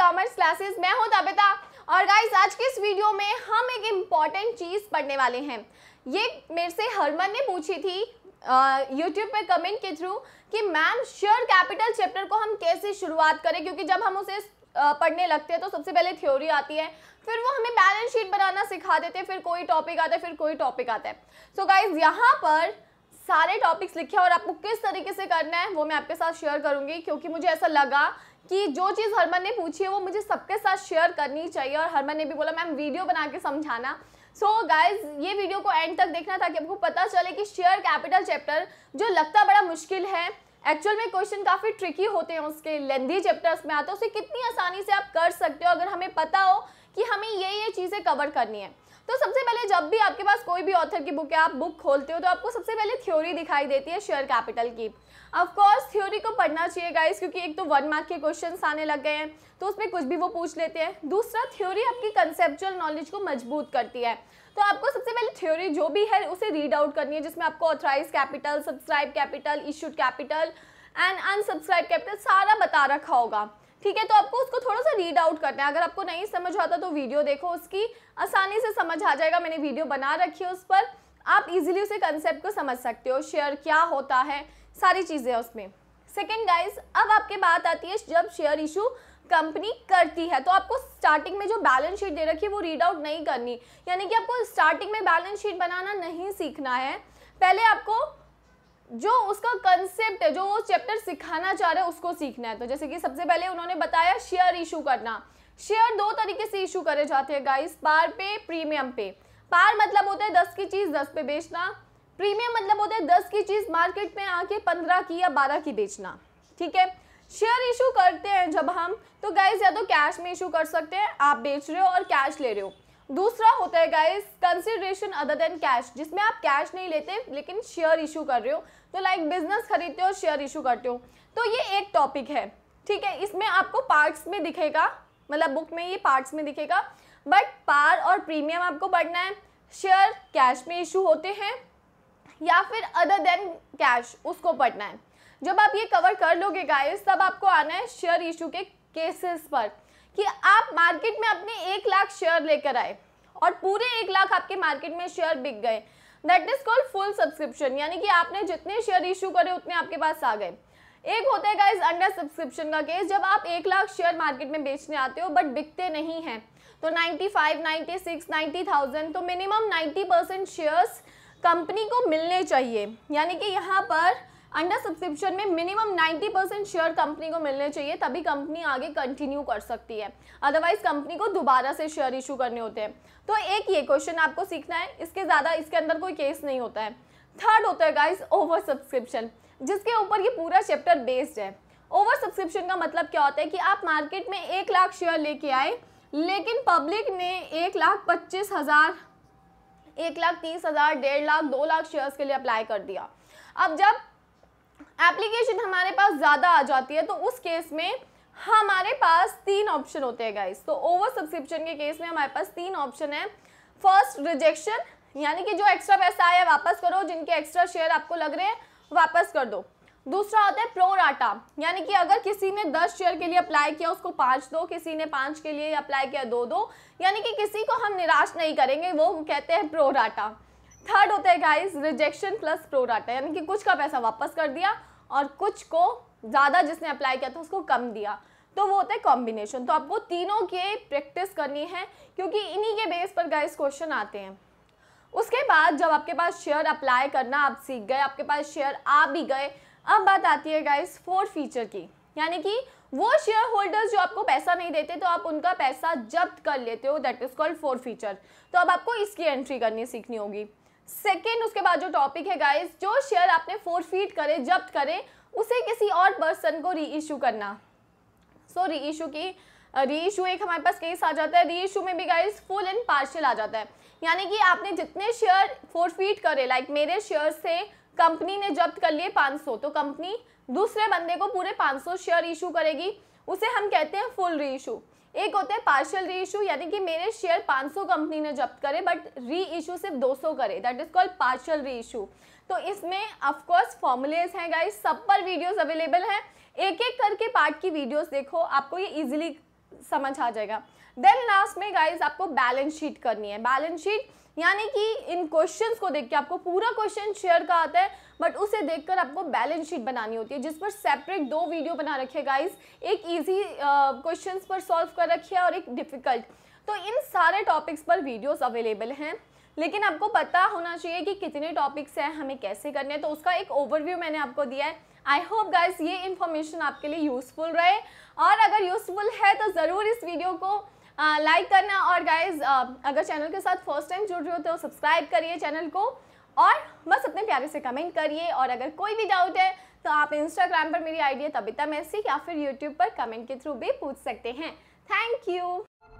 commerce classes मैं हूं तबिता और गाइस आज के इस वीडियो में हम एक इम्पॉर्टेंट चीज़ पढ़ने वाले हैं ये मेरे से हरमन ने पूछी थी यूट्यूब पर कमेंट के थ्रू कि मैम श्योर कैपिटल चैप्टर को हम कैसे शुरुआत करें क्योंकि जब हम उसे पढ़ने लगते हैं तो सबसे पहले थ्योरी आती है फिर वो हमें बैलेंस शीट बनाना सिखा देते हैं फिर कोई टॉपिक आता है फिर कोई टॉपिक आता है सो गाइज यहाँ पर सारे टॉपिक्स लिखे और आपको किस तरीके से करना है वो मैं आपके साथ शेयर करूंगी क्योंकि मुझे ऐसा लगा कि जो चीज़ हरमन ने पूछी है वो मुझे सबके साथ शेयर करनी चाहिए और हरमन ने भी बोला मैम वीडियो बना के समझाना सो so गाइज ये वीडियो को एंड तक देखना ताकि आपको पता चले कि शेयर कैपिटल चैप्टर जो लगता बड़ा मुश्किल है एक्चुअल में क्वेश्चन काफ़ी ट्रिकी होते हैं उसके लेंदी चैप्टर्स में आते हैं उसे कितनी आसानी से आप कर सकते हो अगर हमें पता हो कि हमें ये ये चीज़ें कवर करनी है तो सबसे पहले जब भी आपके पास कोई भी ऑथर की बुक है आप बुक खोलते हो तो आपको सबसे पहले थ्योरी दिखाई देती है शेयर कैपिटल की ऑफकोर्स थ्योरी को पढ़ना चाहिए गाइस क्योंकि एक तो वन मार्क के क्वेश्चन आने लग गए हैं तो उसमें कुछ भी वो पूछ लेते हैं दूसरा थ्योरी आपकी कंसेप्चुअल नॉलेज को मजबूत करती है तो आपको सबसे पहले थ्योरी जो भी है उसे रीड आउट करनी है जिसमें आपको authorise capital subscribe capital issued capital and unsubscribe capital सारा बता रखा होगा ठीक है तो आपको उसको थोड़ा सा रीड आउट करना है अगर आपको नहीं समझ आता तो वीडियो देखो उसकी आसानी से समझ आ जाएगा मैंने वीडियो बना रखी है उस पर आप इजीली उसे कंसेप्ट को समझ सकते हो शेयर क्या होता है सारी चीज़ें उसमें सेकेंड गाइज अब आपके बात आती है जब शेयर इशू कंपनी करती है तो आपको स्टार्टिंग में जो बैलेंस शीट दे रखी है वो रीड आउट नहीं करनी यानी कि आपको स्टार्टिंग में बैलेंस शीट बनाना नहीं सीखना है पहले आपको जो उसका कंसेप्ट है जो वो चैप्टर सिखाना चाह रहे हैं उसको सीखना है तो जैसे कि सबसे पहले उन्होंने बताया शेयर इशू करना शेयर दो तरीके से इशू करे जाते हैं गाइस पार पे प्रीमियम पे पार मतलब होता है दस की चीज़ दस पे बेचना प्रीमियम मतलब होता है दस की चीज़ मार्केट में आके पंद्रह की या बारह की बेचना ठीक है शेयर इशू करते हैं जब हम तो गाइस या तो कैश में इशू कर सकते हैं आप बेच रहे हो और कैश ले रहे हो दूसरा होता है guys consideration other than cash जिसमें आप कैश नहीं लेते लेकिन शेयर इशू कर रहे हो तो लाइक बिजनेस खरीदते हो शेयर इशू करते हो तो ये एक टॉपिक है ठीक है इसमें आपको पार्ट्स में दिखेगा मतलब बुक में ये पार्ट्स में दिखेगा बट पार और प्रीमियम आपको बढ़ना है शेयर कैश में इशू होते हैं या फिर अदर देन कैश उसको पढ़ना है जब आप ये कवर कर लोगे गाइस तब आपको आना है शेयर इशू के केसेस पर कि आप मार्केट में अपने एक लाख शेयर लेकर आए और पूरे एक लाख आपके मार्केट में शेयर बिक गए that is called full subscription यानी कि आपने जितने शेयर इशू करे उतने आपके पास आ गए एक होता है गाइज अंडर सब्सक्रिप्शन का केस जब आप एक लाख शेयर मार्केट में बेचने आते हो बट बिकते नहीं हैं तो 95, 96, 90,000 तो मिनिमम 90 परसेंट शेयर्स कंपनी को मिलने चाहिए यानी कि यहाँ पर अंडर सब्सक्रिप्शन में मिनिमम 90 परसेंट शेयर कंपनी को मिलने चाहिए तभी कंपनी आगे कंटिन्यू कर सकती है अदरवाइज कंपनी को दोबारा से शेयर इशू करने होते हैं तो एक ये क्वेश्चन आपको सीखना है इसके ज़्यादा इसके अंदर कोई केस नहीं होता है थर्ड होता है गाइज ओवर सब्सक्रिप्शन जिसके ऊपर ये पूरा चैप्टर बेस्ड है ओवर सब्सक्रिप्शन का मतलब क्या होता है कि आप मार्केट में एक लाख शेयर लेके आए लेकिन पब्लिक ने एक लाख पच्चीस हज़ार एक लाख तीस हज़ार डेढ़ लाख दो लाख शेयर्स के लिए अप्लाई कर दिया अब जब एप्लीकेशन हमारे पास ज़्यादा आ जाती है तो उस केस में हमारे पास तीन ऑप्शन होते हैं गाइस तो ओवर सब्सक्रिप्शन के केस में हमारे पास तीन ऑप्शन है फर्स्ट रिजेक्शन यानी कि जो एक्स्ट्रा पैसा आया वापस करो जिनके एक्स्ट्रा शेयर आपको लग रहे हैं वापस कर दो दूसरा होता है प्रोराटा यानी कि अगर किसी ने दस शेयर के लिए अप्लाई किया उसको पाँच दो किसी ने पाँच के लिए अप्लाई किया दो दो यानी कि किसी को हम निराश नहीं करेंगे वो कहते हैं प्रोराटा थर्ड होता है गाइस रिजेक्शन प्लस प्रोराटा यानी कि कुछ का पैसा वापस कर दिया और कुछ को ज़्यादा जिसने अप्लाई किया था उसको कम दिया तो वो होता है कॉम्बिनेशन तो आपको तीनों के प्रैक्टिस करनी है क्योंकि इन्हीं के बेस पर गाइस क्वेश्चन आते हैं उसके बाद जब आपके पास शेयर अप्लाई करना आप सीख गए आपके पास शेयर आ भी गए अब बात आती है गाइस फोर फीचर की यानी कि वो शेयर होल्डर्स जो आपको पैसा नहीं देते तो आप उनका पैसा जब्त कर लेते हो that is called forfeiture तो अब आपको इसकी एंट्री करनी सीखनी होगी सेकेंड उसके बाद जो टॉपिक है गाइज जो शेयर आपने फोर फीट करे जब्त करे उसे किसी और पर्सन को री इशू करना सो री इशू की री इशू एक हमारे पास केस आ जाता है री इशू में भी गाइज फुल एंड पार्शियल आ जाता है यानी कि आपने जितने शेयर फोरफीट करे लाइक like मेरे शेयर से कंपनी ने जब्त कर लिए 500 तो कंपनी दूसरे बंदे को पूरे 500 शेयर इशू करेगी उसे हम कहते हैं फुल री इशू एक होता है पार्शियल री इशू यानी कि मेरे शेयर 500 कंपनी ने जब्त करे बट री इशू सिर्फ 200 करे that is called partial reissue तो इसमें ऑफकोर्स फॉर्मुलेस हैं गाइस सब पर वीडियोस अवेलेबल हैं एक एक करके पार्ट की वीडियोस देखो आपको ये इजीली समझ आ जाएगा देन लास्ट में गाइज आपको बैलेंस शीट करनी है बैलेंस शीट यानी कि इन क्वेश्चंस को देख के आपको पूरा क्वेश्चन शेयर का आता है बट उसे देखकर आपको बैलेंस शीट बनानी होती है जिस पर सेपरेट दो वीडियो बना रखे गाइज एक ईजी क्वेश्चंस पर सॉल्व कर रखी है और एक डिफ़िकल्ट तो इन सारे टॉपिक्स पर वीडियोस अवेलेबल हैं लेकिन आपको पता होना चाहिए कि कितने टॉपिक्स हैं हमें कैसे करने हैं तो उसका एक ओवरव्यू मैंने आपको दिया है आई होप गाइज ये इन्फॉर्मेशन आपके लिए यूज़फुल रहे और अगर यूज़फुल है तो ज़रूर इस वीडियो को लाइक करना और गाइज अगर चैनल के साथ फर्स्ट टाइम जुड़ रहे हो तो सब्सक्राइब करिए चैनल को और बस अपने प्यारे से कमेंट करिए और अगर कोई भी डाउट है तो आप इंस्टाग्राम पर मेरी आइडिया तबिता मैसी या फिर यूट्यूब पर कमेंट के थ्रू भी पूछ सकते हैं थैंक यू